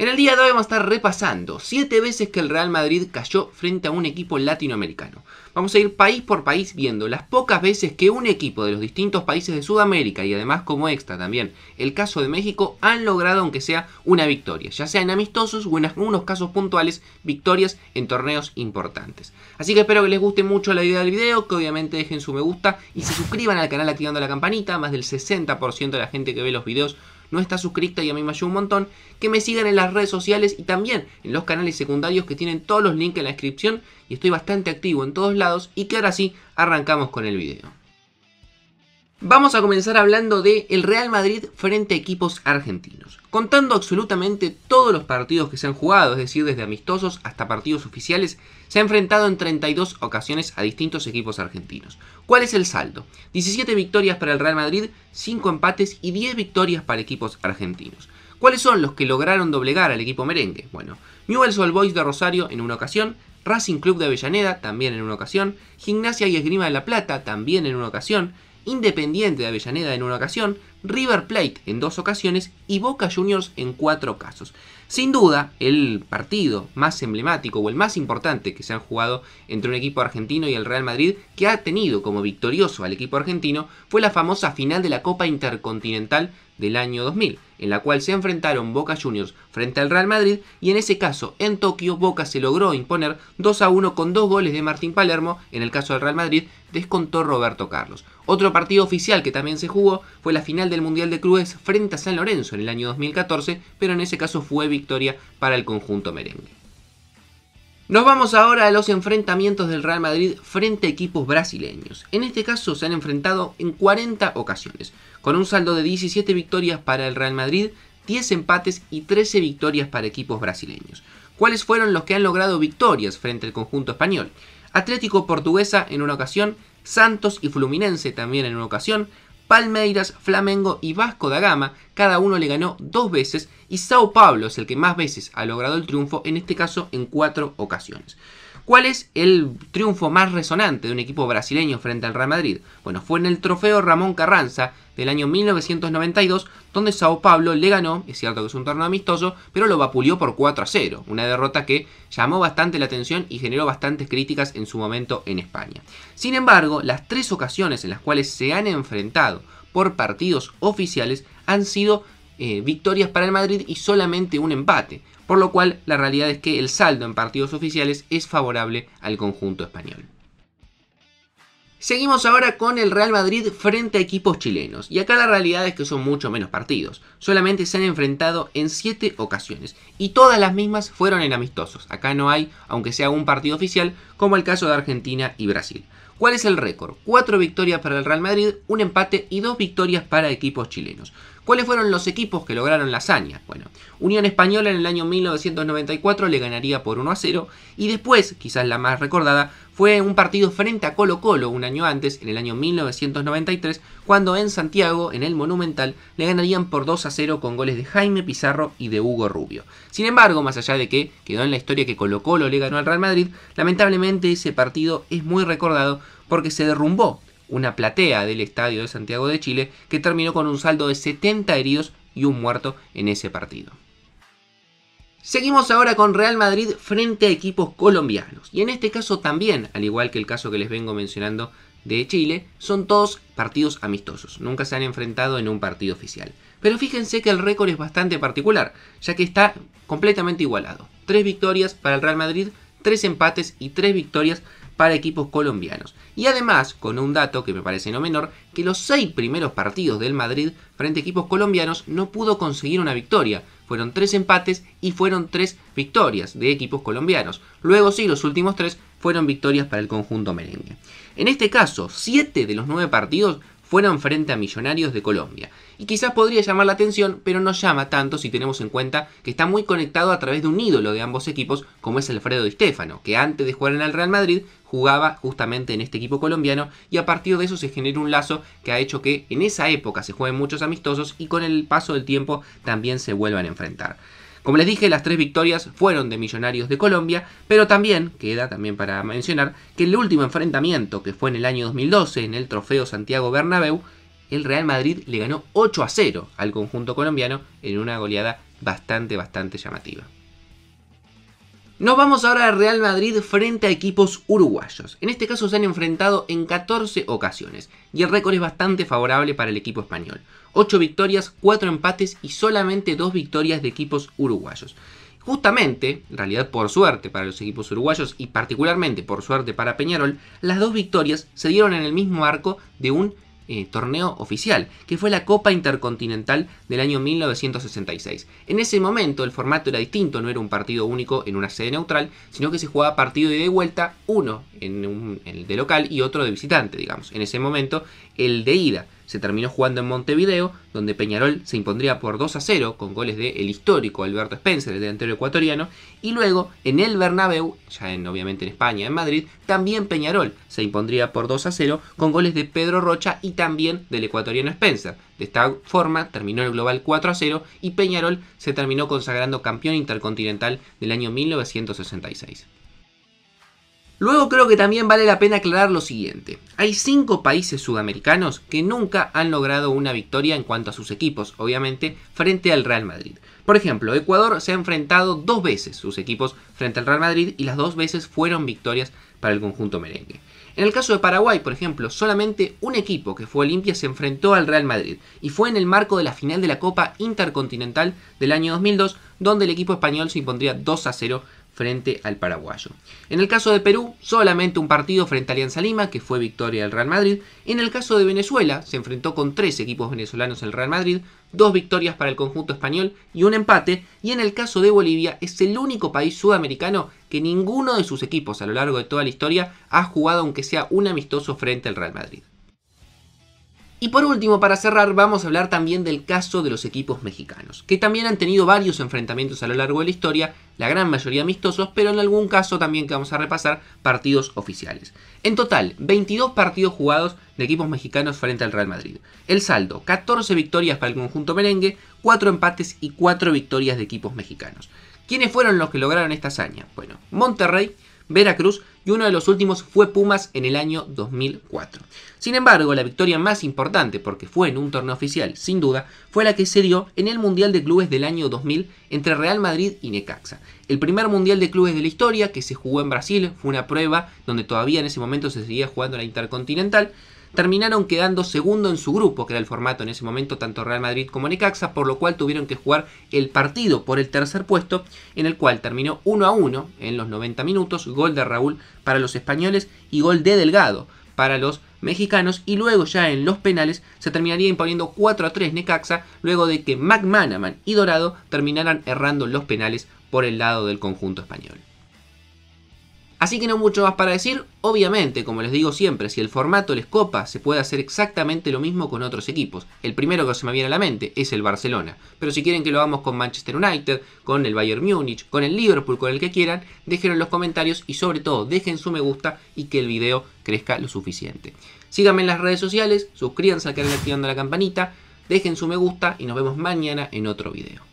En el día de hoy vamos a estar repasando 7 veces que el Real Madrid cayó frente a un equipo latinoamericano. Vamos a ir país por país viendo las pocas veces que un equipo de los distintos países de Sudamérica y además como extra también el caso de México han logrado aunque sea una victoria, ya sea en amistosos o en algunos casos puntuales victorias en torneos importantes. Así que espero que les guste mucho la idea del video, que obviamente dejen su me gusta y se suscriban al canal activando la campanita, más del 60% de la gente que ve los videos no está suscrita y a mí me ayuda un montón, que me sigan en las redes sociales y también en los canales secundarios que tienen todos los links en la descripción y estoy bastante activo en todos lados y que ahora sí arrancamos con el video. Vamos a comenzar hablando de el Real Madrid frente a equipos argentinos, contando absolutamente todos los partidos que se han jugado, es decir, desde amistosos hasta partidos oficiales, se ha enfrentado en 32 ocasiones a distintos equipos argentinos. ¿Cuál es el saldo? 17 victorias para el Real Madrid, 5 empates y 10 victorias para equipos argentinos. ¿Cuáles son los que lograron doblegar al equipo merengue? Bueno, Newell's Old Boys de Rosario en una ocasión, Racing Club de Avellaneda también en una ocasión, Gimnasia y Esgrima de La Plata también en una ocasión, Independiente de Avellaneda en una ocasión, River Plate en dos ocasiones y Boca Juniors en cuatro casos. Sin duda, el partido más emblemático o el más importante que se han jugado entre un equipo argentino y el Real Madrid, que ha tenido como victorioso al equipo argentino, fue la famosa final de la Copa Intercontinental del año 2000, en la cual se enfrentaron Boca Juniors frente al Real Madrid y en ese caso en Tokio Boca se logró imponer 2 a 1 con dos goles de Martín Palermo, en el caso del Real Madrid descontó Roberto Carlos. Otro partido oficial que también se jugó fue la final del Mundial de Clubes frente a San Lorenzo en el año 2014, pero en ese caso fue victoria para el conjunto merengue. Nos vamos ahora a los enfrentamientos del Real Madrid frente a equipos brasileños. En este caso se han enfrentado en 40 ocasiones, con un saldo de 17 victorias para el Real Madrid, 10 empates y 13 victorias para equipos brasileños. ¿Cuáles fueron los que han logrado victorias frente al conjunto español? Atlético Portuguesa en una ocasión, Santos y Fluminense también en una ocasión, Palmeiras, Flamengo y Vasco da Gama, cada uno le ganó dos veces y Sao Paulo es el que más veces ha logrado el triunfo, en este caso en cuatro ocasiones. ¿Cuál es el triunfo más resonante de un equipo brasileño frente al Real Madrid? Bueno, fue en el trofeo Ramón Carranza del año 1992, donde Sao Paulo le ganó, es cierto que es un torneo amistoso, pero lo vapuleó por 4 a 0, una derrota que llamó bastante la atención y generó bastantes críticas en su momento en España. Sin embargo, las tres ocasiones en las cuales se han enfrentado por partidos oficiales han sido eh, victorias para el Madrid y solamente un empate, por lo cual la realidad es que el saldo en partidos oficiales es favorable al conjunto español. Seguimos ahora con el Real Madrid frente a equipos chilenos, y acá la realidad es que son mucho menos partidos, solamente se han enfrentado en 7 ocasiones, y todas las mismas fueron en amistosos, acá no hay, aunque sea un partido oficial, como el caso de Argentina y Brasil. ¿Cuál es el récord? 4 victorias para el Real Madrid, un empate y 2 victorias para equipos chilenos. ¿Cuáles fueron los equipos que lograron la hazaña? Bueno, Unión Española en el año 1994 le ganaría por 1 a 0 y después, quizás la más recordada, fue un partido frente a Colo Colo un año antes, en el año 1993, cuando en Santiago, en el Monumental, le ganarían por 2 a 0 con goles de Jaime Pizarro y de Hugo Rubio. Sin embargo, más allá de que quedó en la historia que Colo Colo le ganó al Real Madrid, lamentablemente ese partido es muy recordado porque se derrumbó una platea del Estadio de Santiago de Chile, que terminó con un saldo de 70 heridos y un muerto en ese partido. Seguimos ahora con Real Madrid frente a equipos colombianos. Y en este caso también, al igual que el caso que les vengo mencionando de Chile, son todos partidos amistosos. Nunca se han enfrentado en un partido oficial. Pero fíjense que el récord es bastante particular, ya que está completamente igualado. Tres victorias para el Real Madrid, tres empates y tres victorias para equipos colombianos. Y además, con un dato que me parece no menor, que los seis primeros partidos del Madrid frente a equipos colombianos no pudo conseguir una victoria. Fueron tres empates y fueron tres victorias de equipos colombianos. Luego sí, los últimos tres fueron victorias para el conjunto merengue. En este caso, siete de los nueve partidos fueron frente a Millonarios de Colombia. Y quizás podría llamar la atención, pero no llama tanto si tenemos en cuenta que está muy conectado a través de un ídolo de ambos equipos como es Alfredo Di Stefano, que antes de jugar en el Real Madrid jugaba justamente en este equipo colombiano y a partir de eso se genera un lazo que ha hecho que en esa época se jueguen muchos amistosos y con el paso del tiempo también se vuelvan a enfrentar. Como les dije, las tres victorias fueron de Millonarios de Colombia, pero también queda también para mencionar que el último enfrentamiento, que fue en el año 2012 en el Trofeo Santiago Bernabéu, el Real Madrid le ganó 8 a 0 al conjunto colombiano en una goleada bastante bastante llamativa. Nos vamos ahora a Real Madrid frente a equipos uruguayos. En este caso se han enfrentado en 14 ocasiones y el récord es bastante favorable para el equipo español. 8 victorias, 4 empates y solamente 2 victorias de equipos uruguayos. Justamente, en realidad por suerte para los equipos uruguayos y particularmente por suerte para Peñarol, las dos victorias se dieron en el mismo arco de un eh, torneo oficial, que fue la Copa Intercontinental del año 1966. En ese momento el formato era distinto, no era un partido único en una sede neutral, sino que se jugaba partido de ida y vuelta, uno en, el de local y otro de visitante, digamos. En ese momento el de ida se terminó jugando en Montevideo, donde Peñarol se impondría por 2 a 0 con goles del el histórico Alberto Spencer, el delantero ecuatoriano, y luego en el Bernabéu, ya en, obviamente en España, en Madrid, también Peñarol se impondría por 2 a 0 con goles de Pedro Rocha y también del ecuatoriano Spencer. De esta forma terminó el global 4 a 0 y Peñarol se terminó consagrando campeón intercontinental del año 1966. Luego creo que también vale la pena aclarar lo siguiente. Hay cinco países sudamericanos que nunca han logrado una victoria en cuanto a sus equipos, obviamente, frente al Real Madrid. Por ejemplo, Ecuador se ha enfrentado dos veces sus equipos frente al Real Madrid y las dos veces fueron victorias para el conjunto merengue. En el caso de Paraguay, por ejemplo, solamente un equipo que fue Olimpia se enfrentó al Real Madrid y fue en el marco de la final de la Copa Intercontinental del año 2002, donde el equipo español se impondría 2 a 0 frente al paraguayo. En el caso de Perú, solamente un partido frente a Alianza Lima, que fue victoria del Real Madrid. En el caso de Venezuela, se enfrentó con tres equipos venezolanos el Real Madrid, dos victorias para el conjunto español y un empate. Y en el caso de Bolivia, es el único país sudamericano que ninguno de sus equipos a lo largo de toda la historia ha jugado aunque sea un amistoso frente al Real Madrid. Y por último, para cerrar, vamos a hablar también del caso de los equipos mexicanos, que también han tenido varios enfrentamientos a lo largo de la historia, la gran mayoría amistosos, pero en algún caso también que vamos a repasar partidos oficiales. En total, 22 partidos jugados de equipos mexicanos frente al Real Madrid. El saldo, 14 victorias para el conjunto merengue, 4 empates y 4 victorias de equipos mexicanos. ¿Quiénes fueron los que lograron esta hazaña? Bueno, Monterrey, Veracruz y uno de los últimos fue Pumas en el año 2004. Sin embargo, la victoria más importante, porque fue en un torneo oficial, sin duda, fue la que se dio en el Mundial de Clubes del año 2000 entre Real Madrid y Necaxa. El primer Mundial de Clubes de la historia que se jugó en Brasil fue una prueba donde todavía en ese momento se seguía jugando la Intercontinental terminaron quedando segundo en su grupo, que era el formato en ese momento tanto Real Madrid como Necaxa, por lo cual tuvieron que jugar el partido por el tercer puesto, en el cual terminó 1 a 1 en los 90 minutos, gol de Raúl para los españoles y gol de Delgado para los mexicanos y luego ya en los penales se terminaría imponiendo 4 a 3 Necaxa luego de que McManaman y Dorado terminaran errando los penales por el lado del conjunto español. Así que no mucho más para decir, obviamente, como les digo siempre, si el formato les copa, se puede hacer exactamente lo mismo con otros equipos. El primero que se me viene a la mente es el Barcelona, pero si quieren que lo hagamos con Manchester United, con el Bayern Múnich, con el Liverpool, con el que quieran, déjenlo en los comentarios y sobre todo dejen su me gusta y que el video crezca lo suficiente. Síganme en las redes sociales, suscríbanse al canal activando la campanita, dejen su me gusta y nos vemos mañana en otro video.